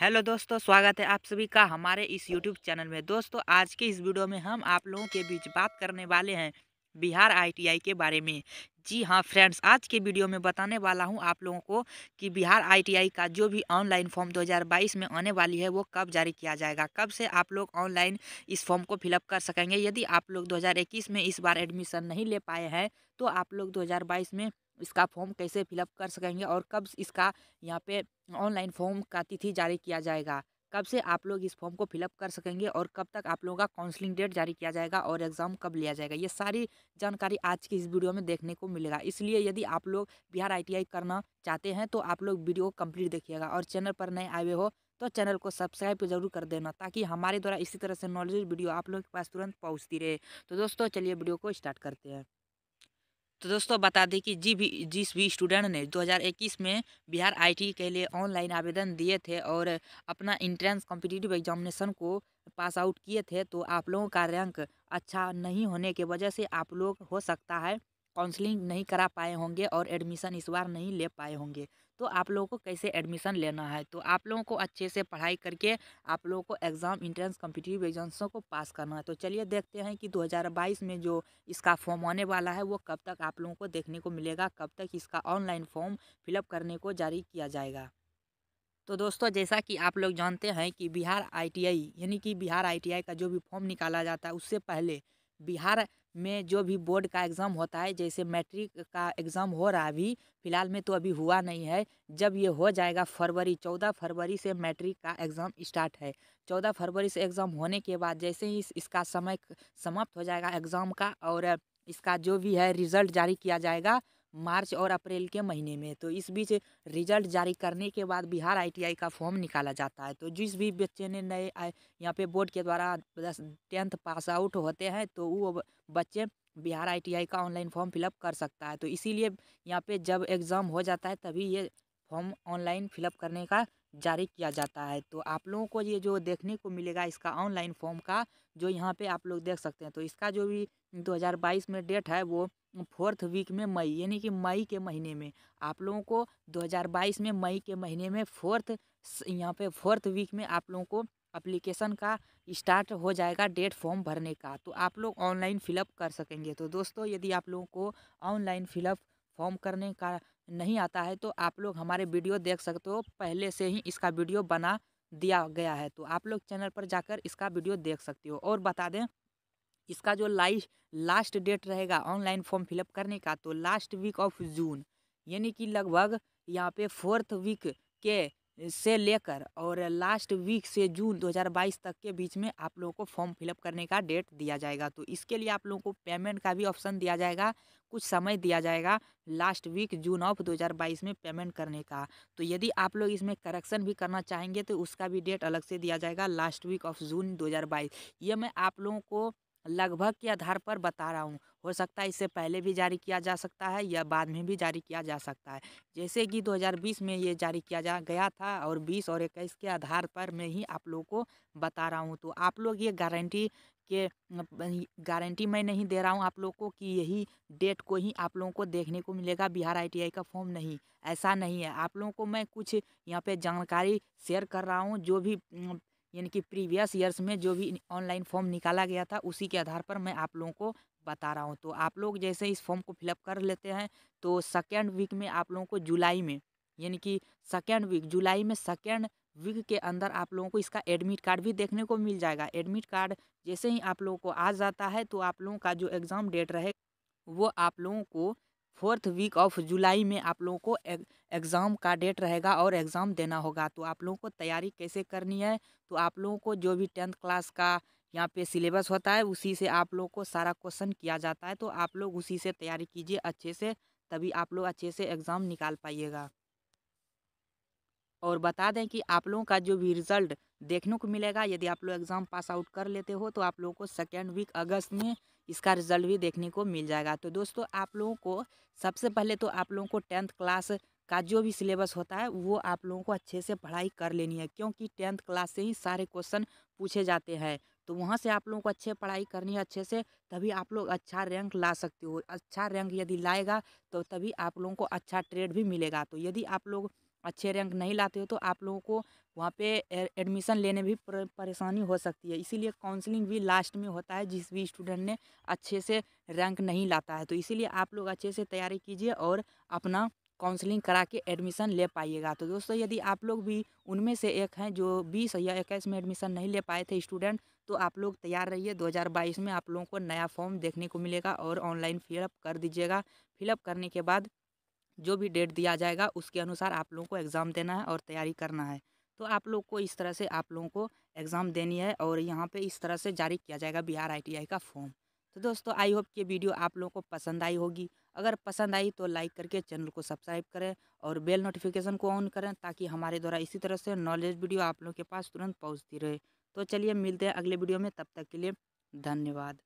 hello दोस्तों स्वागत है आप सभी का हमारे इस यूट्यूब चैनल में दोस्तों आज के इस वीडियो में हम आप लोगों के बीच बात करने वाले हैं बिहार आईटीआई के बारे में जी हाँ फ्रेंड्स आज के वीडियो में बताने वाला हूँ आप लोगों को कि बिहार आईटीआई का जो भी ऑनलाइन फॉर्म 2022 में आने वाली है वो कब जारी किया जाएगा कब से आप लोग ऑनलाइन इस फॉर्म को फिलअप कर सकेंगे यदि आप लोग 2021 में इस बार एडमिशन नहीं ले पाए हैं तो आप लोग 2022 में इसका फॉर्म कैसे फिलअप कर सकेंगे और कब इसका यहाँ पे ऑनलाइन फॉर्म का तिथि जारी किया जाएगा कब से आप लोग इस फॉर्म को फिलअप कर सकेंगे और कब तक आप लोगों का काउंसलिंग डेट जारी किया जाएगा और एग्ज़ाम कब लिया जाएगा ये सारी जानकारी आज की इस वीडियो में देखने को मिलेगा इसलिए यदि आप लोग बिहार आईटीआई करना चाहते हैं तो आप लोग वीडियो कंप्लीट देखिएगा और चैनल पर नए आए हुए हो तो चैनल को सब्सक्राइब जरूर कर देना ताकि हमारे द्वारा इसी तरह से नॉलेज वीडियो आप लोग के पास तुरंत पहुँचती रहे तो दोस्तों चलिए वीडियो को स्टार्ट करते हैं तो दोस्तों बता दें कि जी भी जिस भी स्टूडेंट ने 2021 में बिहार आईटी के लिए ऑनलाइन आवेदन दिए थे और अपना इंट्रेंस कॉम्पिटिटिव एग्जामिनेशन को पास आउट किए थे तो आप लोगों का रैंक अच्छा नहीं होने के वजह से आप लोग हो सकता है काउंसलिंग नहीं करा पाए होंगे और एडमिशन इस बार नहीं ले पाए होंगे तो आप लोगों को कैसे एडमिशन लेना है तो आप लोगों को अच्छे से पढ़ाई करके आप लोगों को एग्ज़ाम इंट्रेंस कम्पिटिटिव एग्जाम्सों को पास करना है तो चलिए देखते हैं कि 2022 में जो इसका फॉर्म आने वाला है वो कब तक आप लोगों को देखने को मिलेगा कब तक इसका ऑनलाइन फॉर्म फिलअप करने को जारी किया जाएगा तो दोस्तों जैसा कि आप लोग जानते हैं कि बिहार आईटीआई यानी कि बिहार आईटीआई का जो भी फॉर्म निकाला जाता है उससे पहले बिहार में जो भी बोर्ड का एग्ज़ाम होता है जैसे मैट्रिक का एग्ज़ाम हो रहा अभी फ़िलहाल में तो अभी हुआ नहीं है जब ये हो जाएगा फरवरी चौदह फरवरी से मैट्रिक का एग्ज़ाम स्टार्ट है चौदह फरवरी से एग्ज़ाम होने के बाद जैसे ही इस, इसका समय समाप्त हो जाएगा एग्ज़ाम का और इसका जो भी है रिज़ल्ट जारी किया जाएगा मार्च और अप्रैल के महीने में तो इस बीच रिजल्ट जारी करने के बाद बिहार आईटीआई का फॉर्म निकाला जाता है तो जिस भी बच्चे ने नए यहाँ पे बोर्ड के द्वारा दस टेंथ पास आउट होते हैं तो वो बच्चे बिहार आईटीआई का ऑनलाइन फॉर्म फिलअप कर सकता है तो इसीलिए यहाँ पे जब एग्ज़ाम हो जाता है तभी ये फॉर्म ऑनलाइन फिलअप करने का जारी किया जाता है तो आप लोगों को ये जो देखने को मिलेगा इसका ऑनलाइन फॉर्म का जो यहाँ पे आप लोग देख सकते हैं तो इसका जो भी 2022 में डेट है वो फोर्थ वीक में मई यानी कि मई के महीने में आप लोगों को 2022 में मई के महीने में फोर्थ यहाँ पे फोर्थ वीक में आप लोगों को अप्लीकेशन का स्टार्ट हो जाएगा डेट फॉर्म भरने का तो आप लोग ऑनलाइन फिलअप कर सकेंगे तो दोस्तों यदि आप लोगों को ऑनलाइन फिलअप फॉर्म करने का नहीं आता है तो आप लोग हमारे वीडियो देख सकते हो पहले से ही इसका वीडियो बना दिया गया है तो आप लोग चैनल पर जाकर इसका वीडियो देख सकते हो और बता दें इसका जो लाइफ लास्ट डेट रहेगा ऑनलाइन फॉर्म फिलअप करने का तो लास्ट वीक ऑफ जून यानी कि लगभग यहाँ पे फोर्थ वीक के से लेकर और लास्ट वीक से जून 2022 तक के बीच में आप लोगों को फॉर्म फिलअप करने का डेट दिया जाएगा तो इसके लिए आप लोगों को पेमेंट का भी ऑप्शन दिया जाएगा कुछ समय दिया जाएगा लास्ट वीक जून ऑफ 2022 में पेमेंट करने का तो यदि आप लोग इसमें करेक्शन भी करना चाहेंगे तो उसका भी डेट अलग से दिया जाएगा लास्ट वीक ऑफ जून दो ये मैं आप लोगों को लगभग के आधार पर बता रहा हूँ हो सकता है इससे पहले भी जारी किया जा सकता है या बाद में भी जारी किया जा सकता है जैसे कि 2020 में ये जारी किया जा गया था और 20 और 21 के आधार पर मैं ही आप लोगों को बता रहा हूँ तो आप लोग ये गारंटी के मतलब गारंटी मैं नहीं दे रहा हूँ आप लोग को कि यही डेट को ही आप लोगों को देखने को मिलेगा बिहार आईटीआई का फॉर्म नहीं ऐसा नहीं है आप लोगों को मैं कुछ यहाँ पे जानकारी शेयर कर रहा हूँ जो भी यानी कि प्रीवियस ईयर्स में जो भी ऑनलाइन फॉर्म निकाला गया था उसी के आधार पर मैं आप लोगों को बता रहा हूँ तो आप लोग जैसे इस फॉर्म को फिलअप कर लेते हैं तो सेकेंड वीक में आप लोगों को जुलाई में यानी कि सेकेंड वीक जुलाई में सेकेंड वीक के अंदर आप लोगों को इसका एडमिट कार्ड भी देखने को मिल जाएगा एडमिट कार्ड जैसे ही आप लोगों को आ जाता है तो आप लोगों का जो एग्ज़ाम डेट रहे वो आप लोगों को फोर्थ वीक ऑफ जुलाई में आप लोगों को एग्ज़ाम का डेट रहेगा और एग्ज़ाम देना होगा तो आप लोगों को तैयारी कैसे करनी है तो आप लोगों को जो भी टेंथ क्लास का यहाँ पे सिलेबस होता है उसी से आप लोगों को सारा क्वेश्चन किया जाता है तो आप लोग उसी से तैयारी कीजिए अच्छे से तभी आप लोग अच्छे से एग्ज़ाम निकाल पाइएगा और बता दें कि आप लोगों का जो भी रिज़ल्ट देखने को मिलेगा यदि आप लोग एग्ज़ाम पास आउट कर लेते हो तो आप लोगों को सेकेंड वीक अगस्त में इसका रिज़ल्ट भी देखने को मिल जाएगा तो दोस्तों आप लोगों को सबसे पहले तो आप लोगों को टेंथ क्लास का जो भी सिलेबस होता है वो आप लोगों को अच्छे से पढ़ाई कर लेनी है क्योंकि टेंथ क्लास से ही सारे क्वेश्चन पूछे जाते हैं तो वहाँ से आप लोगों को अच्छे पढ़ाई करनी है अच्छे से तभी आप लोग अच्छा रैंक ला सकते हो अच्छा रैंक यदि लाएगा तो तभी आप लोगों को अच्छा ट्रेड भी मिलेगा तो यदि आप लोग अच्छे रैंक नहीं लाते हो तो आप लोगों को वहाँ पे एडमिशन लेने भी परेशानी हो सकती है इसीलिए काउंसलिंग भी लास्ट में होता है जिस भी स्टूडेंट ने अच्छे से रैंक नहीं लाता है तो इसीलिए आप लोग अच्छे से तैयारी कीजिए और अपना काउंसलिंग करा के एडमिशन ले पाइएगा तो दोस्तों यदि आप लोग भी उनमें से एक हैं जो बीस या इक्कीस में एडमिशन नहीं ले पाए थे स्टूडेंट तो आप लोग तैयार रहिए 2022 में आप लोगों को नया फॉर्म देखने को मिलेगा और ऑनलाइन फिलअप कर दीजिएगा फिलअप करने के बाद जो भी डेट दिया जाएगा उसके अनुसार आप लोगों को एग्ज़ाम देना है और तैयारी करना है तो आप लोग को इस तरह से आप लोगों को एग्ज़ाम देनी है और यहाँ पे इस तरह से जारी किया जाएगा बिहार आईटीआई का फॉर्म तो दोस्तों आई होप ये वीडियो आप लोगों को पसंद आई होगी अगर पसंद आई तो लाइक करके चैनल को सब्सक्राइब करें और बेल नोटिफिकेशन को ऑन करें ताकि हमारे द्वारा इसी तरह से नॉलेज वीडियो आप लोगों के पास तुरंत पहुँचती रहे तो चलिए मिलते हैं अगले वीडियो में तब तक के लिए धन्यवाद